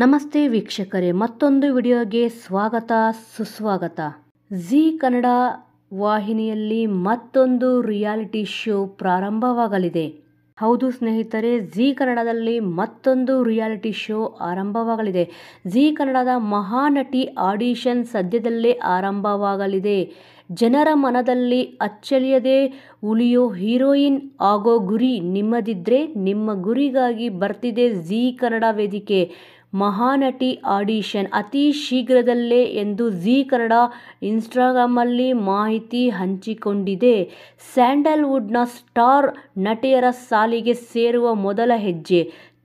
ನಮಸ್ತೆ ವೀಕ್ಷಕರೇ ಮತ್ತೊಂದು ವಿಡಿಯೋಗೆ ಸ್ವಾಗತ ಸುಸ್ವಾಗತ ಜಿ ಕನ್ನಡ ವಾಹಿನಿಯಲ್ಲಿ ಮತ್ತೊಂದು ರಿಯಾಲಿಟಿ ಶೋ ಪ್ರಾರಂಭವಾಗಲಿದೆ ಹೌದು ಸ್ನೇಹಿತರೆ ಜಿ ಕನ್ನಡದಲ್ಲಿ ಮತ್ತೊಂದು ರಿಯಾಲಿಟಿ ಶೋ ಆರಂಭವಾಗಲಿದೆ ಜಿ ಕನ್ನಡದ ಮಹಾನಟಿ ಆಡಿಷನ್ ಸದ್ಯದಲ್ಲೇ ಆರಂಭವಾಗಲಿದೆ ಜನರ ಮನದಲ್ಲಿ ಅಚ್ಚಳಿಯದೆ ಉಳಿಯೋ ಹೀರೋಯಿನ್ ಆಗೋ ಗುರಿ ನಿಮ್ಮದಿದ್ದರೆ ನಿಮ್ಮ ಗುರಿಗಾಗಿ ಬರ್ತಿದೆ ಜಿ ಕನ್ನಡ ವೇದಿಕೆ ಮಹಾನಟಿ ಆಡಿಷನ್ ಅತಿ ಶೀಘ್ರದಲ್ಲೇ ಎಂದು ಝೀ ಕನ್ನಡ ಇನ್ಸ್ಟಾಗ್ರಾಮಲ್ಲಿ ಮಾಹಿತಿ ಹಂಚಿಕೊಂಡಿದೆ. ಸ್ಯಾಂಡಲ್ವುಡ್'ನ ಸ್ಟಾರ್ ನಟಿಯರ ಸಾಲಿಗೆ ಸೇರುವ ಮೊದಲ ಹೆಜ್ಜೆ.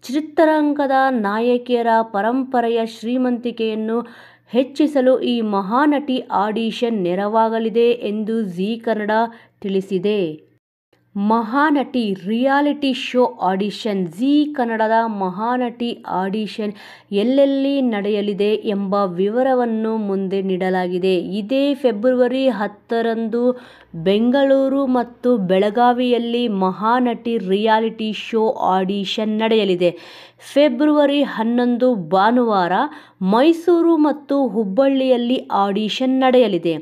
ಚಿತ್ರರಂಗದ ನಾಯಕಿಯರ ಪರಂಪರೆಯ ಶ್ರೀಮಂತಿಕೆಯನ್ನು ಹೆಚ್ಚಿಸಲು ಈ ಮಹಾನಟಿ ಆಡಿಷನ್ ನೆರವಾಗಲಿದೆ ಎಂದು ಝೀ ಕನ್ನಡ ತಿಳಿಸಿದೆ. Mahanati reality show audition Zee ಕನ್ನಡದ ಮಹಾನಟಿ ಆಡಿಷನ್ ಎಲ್ಲೆಲ್ಲಿ ನಡೆಯಲಿದೆ ಎಂಬ ವಿವರವನ್ನು ಮುಂದೆ ನೀಡಲಾಗಿದೆ ಇದೇ ಫೆಬ್ರವರಿ ಹತ್ತರಂದು ಬೆಂಗಳೂರು ಮತ್ತು ಬೆಳಗಾವಿಯಲ್ಲಿ ಮಹಾನಟಿ ರಿಯಾಲಿಟಿ ಶೋ ಆಡಿಷನ್ ನಡೆಯಲಿದೆ ಫೆಬ್ರವರಿ ಹನ್ನೊಂದು ಭಾನುವಾರ ಮೈಸೂರು ಮತ್ತು ಹುಬ್ಬಳ್ಳಿಯಲ್ಲಿ ಆಡಿಷನ್ ನಡೆಯಲಿದೆ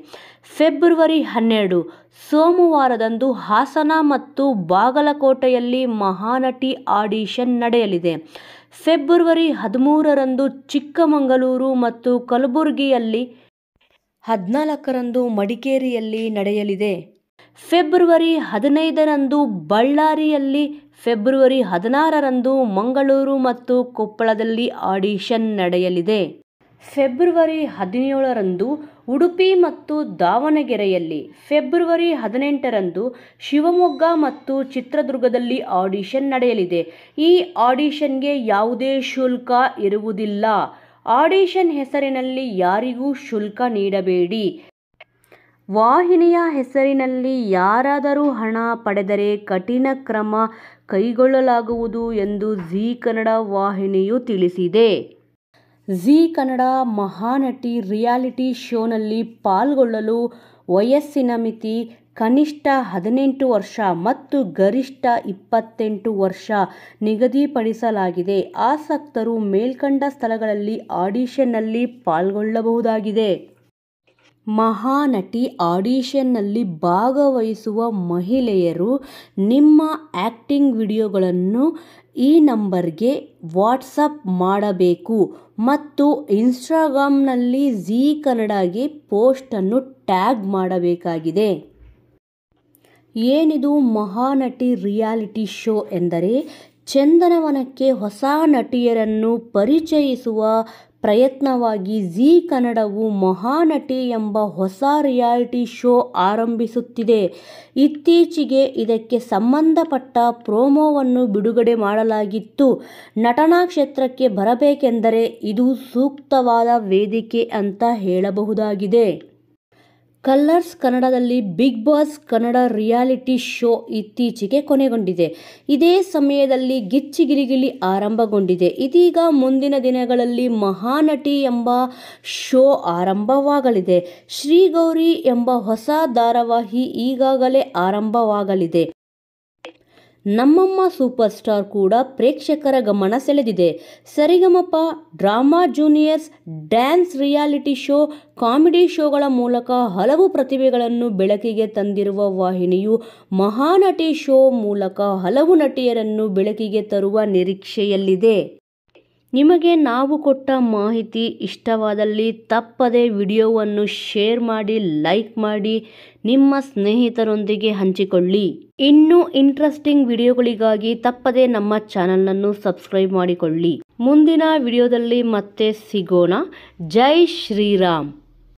ಫೆಬ್ರವರಿ ಹನ್ನೆರಡು ಸೋಮವಾರದಂದು ಹಾಸನ ಮತ್ತು ಬಾಗಲಕೋಟೆಯಲ್ಲಿ ಮಹಾನಟಿ ಆಡಿಷನ್ ನಡೆಯಲಿದೆ ಫೆಬ್ರವರಿ ಹದಿಮೂರರಂದು ಚಿಕ್ಕಮಗಳೂರು ಮತ್ತು ಕಲಬುರಗಿಯಲ್ಲಿ ಹದಿನಾಲ್ಕರಂದು ಮಡಿಕೇರಿಯಲ್ಲಿ ನಡೆಯಲಿದೆ ಫೆಬ್ರವರಿ ಹದಿನೈದರಂದು ಬಳ್ಳಾರಿಯಲ್ಲಿ ಫೆಬ್ರವರಿ ಹದಿನಾರರಂದು ಮಂಗಳೂರು ಮತ್ತು ಕೊಪ್ಪಳದಲ್ಲಿ ಆಡಿಷನ್ ನಡೆಯಲಿದೆ ಫೆಬ್ರವರಿ ಹದಿನೇಳರಂದು ಉಡುಪಿ ಮತ್ತು ದಾವಣಗೆರೆಯಲ್ಲಿ ಫೆಬ್ರವರಿ ಹದಿನೆಂಟರಂದು ಶಿವಮೊಗ್ಗ ಮತ್ತು ಚಿತ್ರದುರ್ಗದಲ್ಲಿ ಆಡಿಷನ್ ನಡೆಯಲಿದೆ ಈ ಆಡಿಷನ್ಗೆ ಯಾವುದೇ ಶುಲ್ಕ ಇರುವುದಿಲ್ಲ ಆಡಿಷನ್ ಹೆಸರಿನಲ್ಲಿ ಯಾರಿಗೂ ಶುಲ್ಕ ನೀಡಬೇಡಿ ವಾಹಿನಿಯ ಹೆಸರಿನಲ್ಲಿ ಯಾರಾದರೂ ಹಣ ಪಡೆದರೆ ಕಠಿಣ ಕ್ರಮ ಕೈಗೊಳ್ಳಲಾಗುವುದು ಎಂದು ಜೀ ಕನ್ನಡ ವಾಹಿನಿಯು ತಿಳಿಸಿದೆ ಝೀ ಕನ್ನಡ ಮಹಾನಟಿ ರಿಯಾಲಿಟಿ ಶೋನಲ್ಲಿ ಪಾಲ್ಗೊಳ್ಳಲು ವಯಸ್ಸಿನ ಮಿತಿ ಕನಿಷ್ಠ ಹದಿನೆಂಟು ವರ್ಷ ಮತ್ತು ಗರಿಷ್ಠ ಇಪ್ಪತ್ತೆಂಟು ವರ್ಷ ನಿಗದಿಪಡಿಸಲಾಗಿದೆ ಆಸಕ್ತರು ಮೇಲ್ಕಂಡ ಸ್ಥಳಗಳಲ್ಲಿ ಆಡಿಷನ್ನಲ್ಲಿ ಪಾಲ್ಗೊಳ್ಳಬಹುದಾಗಿದೆ ಮಹಾನಟಿ ಆಡಿಷನ್ನಲ್ಲಿ ಭಾಗವಹಿಸುವ ಮಹಿಳೆಯರು ನಿಮ್ಮ ಆ್ಯಕ್ಟಿಂಗ್ ವಿಡಿಯೋಗಳನ್ನು ಈ ನಂಬರ್ಗೆ ವಾಟ್ಸಪ್ ಮಾಡಬೇಕು ಮತ್ತು ಇನ್ಸ್ಟಾಗ್ರಾಮ್ನಲ್ಲಿ ಝೀ ಕನ್ನಡಗೆ ಪೋಸ್ಟನ್ನು ಟ್ಯಾಗ್ ಮಾಡಬೇಕಾಗಿದೆ ಏನಿದು ಮಹಾನಟಿ ರಿಯಾಲಿಟಿ ಶೋ ಎಂದರೆ ಚಂದನವನಕ್ಕೆ ಹೊಸ ನಟಿಯರನ್ನು ಪರಿಚಯಿಸುವ ಪ್ರಯತ್ನವಾಗಿ ಜೀ ಕನ್ನಡವು ಮಹಾನಟಿ ಎಂಬ ಹೊಸ ರಿಯಾಲಿಟಿ ಶೋ ಆರಂಭಿಸುತ್ತಿದೆ ಇತ್ತೀಚೆಗೆ ಇದಕ್ಕೆ ಸಂಬಂಧಪಟ್ಟ ಪ್ರೋಮೋವನ್ನು ಬಿಡುಗಡೆ ಮಾಡಲಾಗಿತ್ತು ನಟನಾ ಕ್ಷೇತ್ರಕ್ಕೆ ಬರಬೇಕೆಂದರೆ ಇದು ಸೂಕ್ತವಾದ ವೇದಿಕೆ ಅಂತ ಹೇಳಬಹುದಾಗಿದೆ ಕಲ್ಲರ್ಸ್ ಕನ್ನಡದಲ್ಲಿ Bigg Boss Kannada reality show ಇತ್ತೀಚೆಗೆ ಕೊನೆಗೊಂಡಿದೆ ಇದೇ ಸಮಯದಲ್ಲಿ ಗಿಚ್ಚಿಗಿಲಿಗಿಲಿ ಆರಂಭಗೊಂಡಿದೆ ಇದೀಗ ಮುಂದಿನ ದಿನಗಳಲ್ಲಿ ಮಹಾನಟಿ ಎಂಬ ಶೋ ಆರಂಭವಾಗಲಿದೆ ಶ್ರೀಗೌರಿ ಎಂಬ ಹೊಸ ಧಾರಾವಾಹಿ ಈಗಾಗಲೇ ಆರಂಭವಾಗಲಿದೆ ನಮ್ಮಮ್ಮ ಸೂಪರ್ ಸ್ಟಾರ್ ಕೂಡ ಪ್ರೇಕ್ಷಕರ ಗಮನ ಸೆಳೆದಿದೆ Sarigamapa drama juniors dance reality show comedy ಶೋಗಳ ಮೂಲಕ ಹಲವು ಪ್ರತಿಭೆಗಳನ್ನು ಬೆಳಕಿಗೆ ತಂದಿರುವ ವಾಹಿನಿಯು ಮಹಾನಟಿ ಶೋ ಮೂಲಕ ಹಲವು ನಟಿಯರನ್ನು ಬೆಳಕಿಗೆ ತರುವ ನಿರೀಕ್ಷೆಯಲ್ಲಿದೆ ನಿಮಗೆ ನಾವು ಕೊಟ್ಟ ಮಾಹಿತಿ ಇಷ್ಟವಾದಲ್ಲಿ ತಪ್ಪದೇ ವಿಡಿಯೋವನ್ನು ಶೇರ್ ಮಾಡಿ ಲೈಕ್ ಮಾಡಿ ನಿಮ್ಮ ಸ್ನೇಹಿತರೊಂದಿಗೆ ಹಂಚಿಕೊಳ್ಳಿ ಇನ್ನೂ ಇಂಟ್ರೆಸ್ಟಿಂಗ್ ವಿಡಿಯೋಗಳಿಗಾಗಿ ತಪ್ಪದೇ ನಮ್ಮ ಚಾನಲನ್ನು ಸಬ್ಸ್ಕ್ರೈಬ್ ಮಾಡಿಕೊಳ್ಳಿ ಮುಂದಿನ ವಿಡಿಯೋದಲ್ಲಿ ಮತ್ತೆ ಸಿಗೋಣ ಜೈ ಶ್ರೀರಾಮ್